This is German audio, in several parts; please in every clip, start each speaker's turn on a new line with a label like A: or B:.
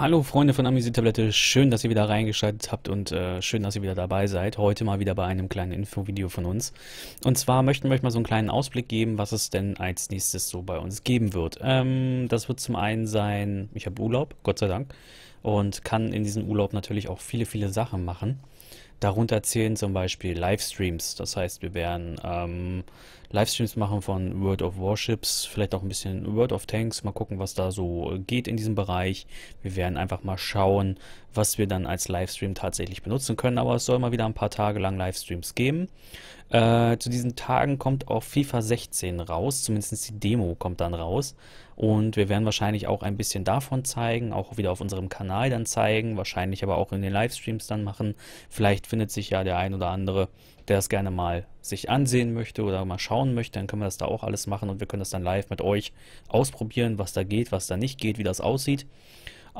A: Hallo Freunde von Amüsetablette, schön, dass ihr wieder reingeschaltet habt und äh, schön, dass ihr wieder dabei seid. Heute mal wieder bei einem kleinen Infovideo von uns. Und zwar möchten wir euch mal so einen kleinen Ausblick geben, was es denn als nächstes so bei uns geben wird. Ähm, das wird zum einen sein, ich habe Urlaub, Gott sei Dank und kann in diesem Urlaub natürlich auch viele, viele Sachen machen. Darunter zählen zum Beispiel Livestreams. Das heißt, wir werden ähm, Livestreams machen von World of Warships, vielleicht auch ein bisschen World of Tanks. Mal gucken, was da so geht in diesem Bereich. Wir werden einfach mal schauen, was wir dann als Livestream tatsächlich benutzen können. Aber es soll mal wieder ein paar Tage lang Livestreams geben. Äh, zu diesen Tagen kommt auch FIFA 16 raus, zumindest die Demo kommt dann raus. Und wir werden wahrscheinlich auch ein bisschen davon zeigen, auch wieder auf unserem Kanal dann zeigen, wahrscheinlich aber auch in den Livestreams dann machen. Vielleicht findet sich ja der ein oder andere, der das gerne mal sich ansehen möchte oder mal schauen möchte, dann können wir das da auch alles machen und wir können das dann live mit euch ausprobieren, was da geht, was da nicht geht, wie das aussieht.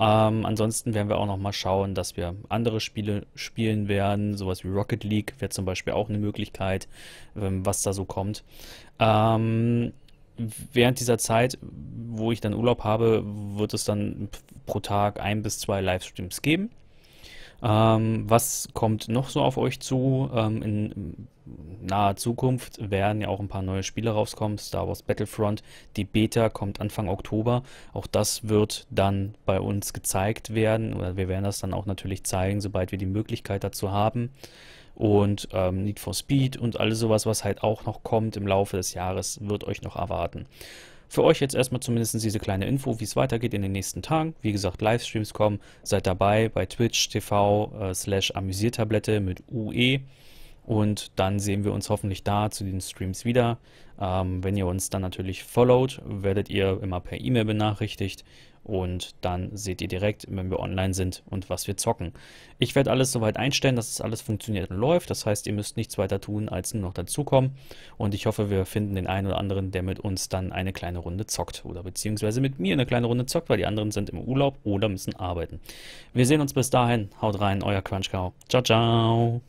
A: Ähm, ansonsten werden wir auch noch mal schauen, dass wir andere Spiele spielen werden. Sowas wie Rocket League wäre zum Beispiel auch eine Möglichkeit, ähm, was da so kommt. Ähm, während dieser Zeit, wo ich dann Urlaub habe, wird es dann pro Tag ein bis zwei Livestreams geben. Ähm, was kommt noch so auf euch zu? Ähm, in naher Zukunft werden ja auch ein paar neue Spiele rauskommen. Star Wars Battlefront, die Beta kommt Anfang Oktober. Auch das wird dann bei uns gezeigt werden. Oder wir werden das dann auch natürlich zeigen, sobald wir die Möglichkeit dazu haben und ähm, Need for Speed und alles sowas, was halt auch noch kommt im Laufe des Jahres, wird euch noch erwarten. Für euch jetzt erstmal zumindest diese kleine Info, wie es weitergeht in den nächsten Tagen. Wie gesagt, Livestreams kommen, seid dabei bei Twitch TV äh, slash Amüsiertablette mit UE. Und dann sehen wir uns hoffentlich da zu den Streams wieder. Ähm, wenn ihr uns dann natürlich followt, werdet ihr immer per E-Mail benachrichtigt und dann seht ihr direkt, wenn wir online sind und was wir zocken. Ich werde alles soweit einstellen, dass es alles funktioniert und läuft. Das heißt, ihr müsst nichts weiter tun, als nur noch dazukommen. Und ich hoffe, wir finden den einen oder anderen, der mit uns dann eine kleine Runde zockt oder beziehungsweise mit mir eine kleine Runde zockt, weil die anderen sind im Urlaub oder müssen arbeiten. Wir sehen uns bis dahin. Haut rein, euer Crunchcow. Ciao, ciao.